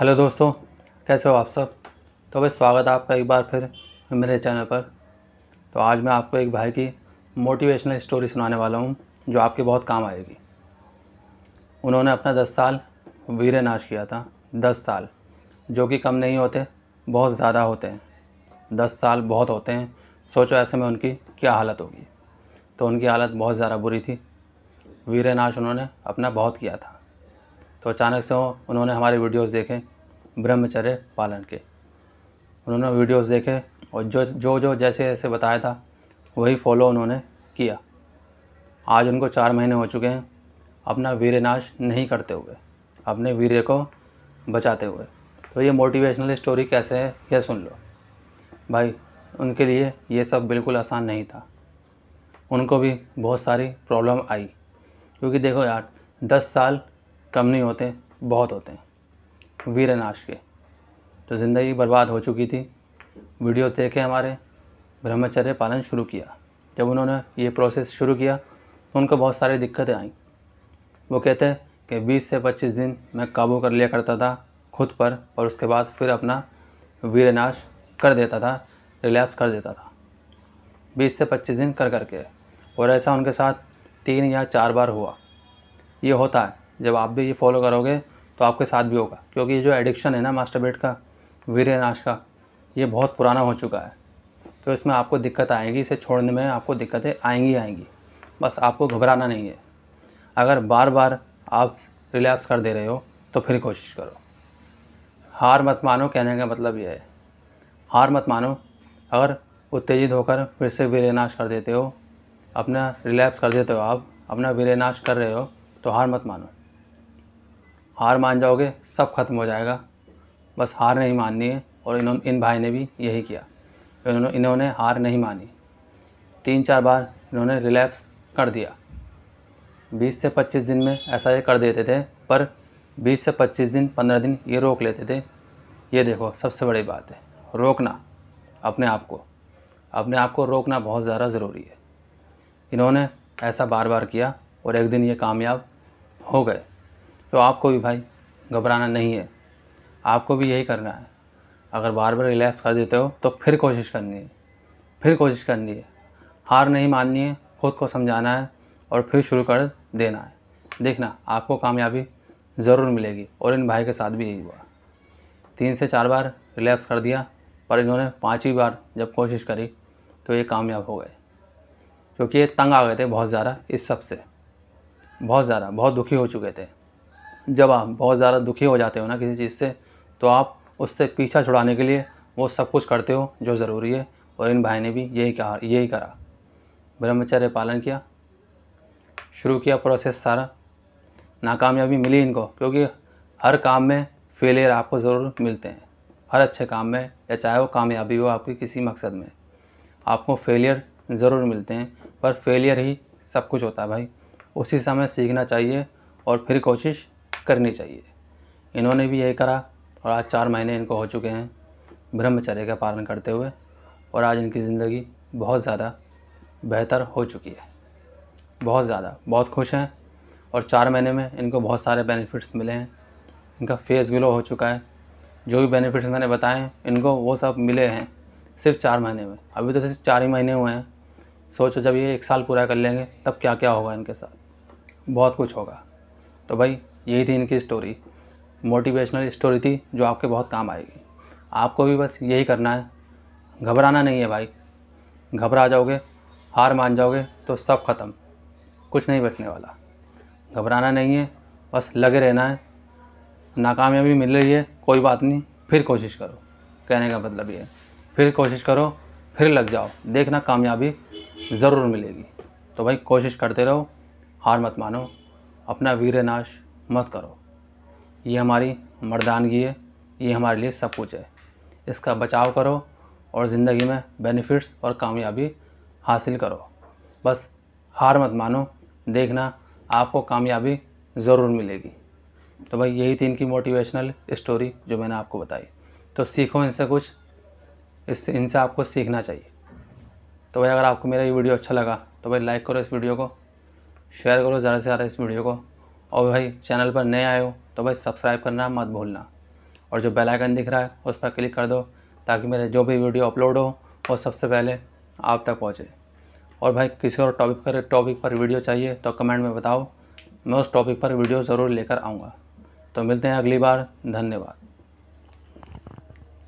hello दोस्तों कैसे हो आप सब तो भाई स्वागत है आपका एक बार फिर मेरे चैनल पर तो आज मैं आपको एक भाई की मोटिवेशनल स्टोरी सुनाने वाला हूँ जो आपके बहुत काम आएगी उन्होंने अपना दस साल वीर नाश किया था दस साल जो कि कम नहीं होते बहुत ज़्यादा होते हैं दस साल बहुत होते हैं सोचो ऐसे में उनकी क्या हालत होगी तो उनकी हालत बहुत ज़्यादा बुरी थी वीर नाश उन्होंने अपना बहुत किया था तो अचानक से उन्होंने हमारे वीडियोस देखे ब्रह्मचर्य पालन के उन्होंने वीडियोस देखे और जो जो जो जैसे जैसे बताया था वही फॉलो उन्होंने किया आज उनको चार महीने हो चुके हैं अपना वीरनाश नहीं करते हुए अपने वीर को बचाते हुए तो ये मोटिवेशनल स्टोरी कैसे है यह सुन लो भाई उनके लिए ये सब बिल्कुल आसान नहीं था उनको भी बहुत सारी प्रॉब्लम आई क्योंकि देखो यार दस साल कम नहीं होते बहुत होते हैं वीर नाश के तो ज़िंदगी बर्बाद हो चुकी थी वीडियो देखे हमारे ब्रह्मचर्य पालन शुरू किया जब उन्होंने ये प्रोसेस शुरू किया तो उनको बहुत सारी दिक्कतें आईं वो कहते हैं कि 20 से 25 दिन मैं काबू कर लिया करता था खुद पर और उसके बाद फिर अपना वीर नाश कर देता था रिलैप्स कर देता था 20 से 25 दिन कर करके और ऐसा उनके साथ तीन या चार बार हुआ ये होता है जब आप भी ये फॉलो करोगे तो आपके साथ भी होगा क्योंकि ये जो एडिक्शन है ना मास्टरबेट का वीर्य नाश का ये बहुत पुराना हो चुका है तो इसमें आपको दिक्कत आएगी इसे छोड़ने में आपको दिक्कतें आएंगी आएंगी बस आपको घबराना नहीं है अगर बार बार आप रिलैक्स कर दे रहे हो तो फिर कोशिश करो हार मत मानो कहने का मतलब यह है हार मत मानो अगर उत्तेजित होकर फिर से वीरनाश कर देते हो अपना रिलैप्स कर देते हो आप अपना वीरनाश कर रहे हो तो हार मत मानो हार मान जाओगे सब ख़त्म हो जाएगा बस हार नहीं माननी है और इन्होंने इन भाई ने भी यही किया इन्होंने इन्होंने हार नहीं मानी तीन चार बार इन्होंने रिलैप्स कर दिया 20 से 25 दिन में ऐसा ये कर देते थे पर 20 से 25 दिन 15 दिन ये रोक लेते थे ये देखो सबसे बड़ी बात है रोकना अपने आप को अपने आप को रोकना बहुत ज़्यादा ज़रूरी है इन्होंने ऐसा बार बार किया और एक दिन ये कामयाब हो गए तो आपको भी भाई घबराना नहीं है आपको भी यही करना है अगर बार बार रिलैक्स कर देते हो तो फिर कोशिश करनी है फिर कोशिश करनी है हार नहीं माननी है खुद को समझाना है और फिर शुरू कर देना है देखना आपको कामयाबी ज़रूर मिलेगी और इन भाई के साथ भी यही हुआ तीन से चार बार रिलैक्स कर दिया पर इन्होंने पाँचवीं बार जब कोशिश करी तो ये कामयाब हो गए क्योंकि ये तंग आ गए थे बहुत ज़्यादा इस सब से बहुत ज़्यादा बहुत दुखी हो चुके थे जब आप बहुत ज़्यादा दुखी हो जाते हो ना किसी चीज़ से तो आप उससे पीछा छुड़ाने के लिए वो सब कुछ करते हो जो ज़रूरी है और इन भाई ने भी यही कहा यही करा ब्रह्मचर्य पालन किया शुरू किया प्रोसेस सारा नाकामयाबी मिली इनको क्योंकि हर काम में फेलियर आपको ज़रूर मिलते हैं हर अच्छे काम में या चाहे वो कामयाबी हो आपकी किसी मकसद में आपको फेलियर ज़रूर मिलते हैं पर फेलियर ही सब कुछ होता है भाई उसी समय सीखना चाहिए और फिर कोशिश करनी चाहिए इन्होंने भी यही करा और आज चार महीने इनको हो चुके हैं ब्रह्मचर्य का पालन करते हुए और आज इनकी ज़िंदगी बहुत ज़्यादा बेहतर हो चुकी है बहुत ज़्यादा बहुत खुश हैं और चार महीने में इनको बहुत सारे बेनिफिट्स मिले हैं इनका फेस ग्लो हो चुका है जो भी बेनिफिट्स मैंने बताए हैं इनको वो सब मिले हैं सिर्फ चार महीने में अभी तो सिर्फ चार ही महीने हुए हैं सोचो जब ये एक साल पूरा कर लेंगे तब क्या क्या होगा इनके साथ बहुत कुछ होगा तो भाई यही थी इनकी स्टोरी मोटिवेशनल स्टोरी थी जो आपके बहुत काम आएगी आपको भी बस यही करना है घबराना नहीं है भाई घबरा जाओगे हार मान जाओगे तो सब ख़त्म कुछ नहीं बचने वाला घबराना नहीं है बस लगे रहना है नाकामयाबी मिल रही है कोई बात नहीं फिर कोशिश करो कहने का मतलब ये है फिर कोशिश करो फिर लग जाओ देखना कामयाबी ज़रूर मिलेगी तो भाई कोशिश करते रहो हार मत मानो अपना वीरनाश मत करो ये हमारी मर्दानगी है ये हमारे लिए सब कुछ है इसका बचाव करो और ज़िंदगी में बेनिफिट्स और कामयाबी हासिल करो बस हार मत मानो देखना आपको कामयाबी ज़रूर मिलेगी तो भाई यही थी इनकी मोटिवेशनल स्टोरी जो मैंने आपको बताई तो सीखो इनसे कुछ इस इनसे आपको सीखना चाहिए तो भाई अगर आपको मेरा ये वीडियो अच्छा लगा तो भाई लाइक करो इस वीडियो को शेयर करो ज़्यादा से ज़्यादा इस वीडियो को और भाई चैनल पर नए आए हो तो भाई सब्सक्राइब करना मत भूलना और जो बेल आइकन दिख रहा है उस पर क्लिक कर दो ताकि मेरे जो भी वीडियो अपलोड हो वो सबसे पहले आप तक पहुँचे और भाई किसी और टॉपिक पर टॉपिक पर वीडियो चाहिए तो कमेंट में बताओ मैं उस टॉपिक पर वीडियो ज़रूर लेकर आऊँगा तो मिलते हैं अगली बार धन्यवाद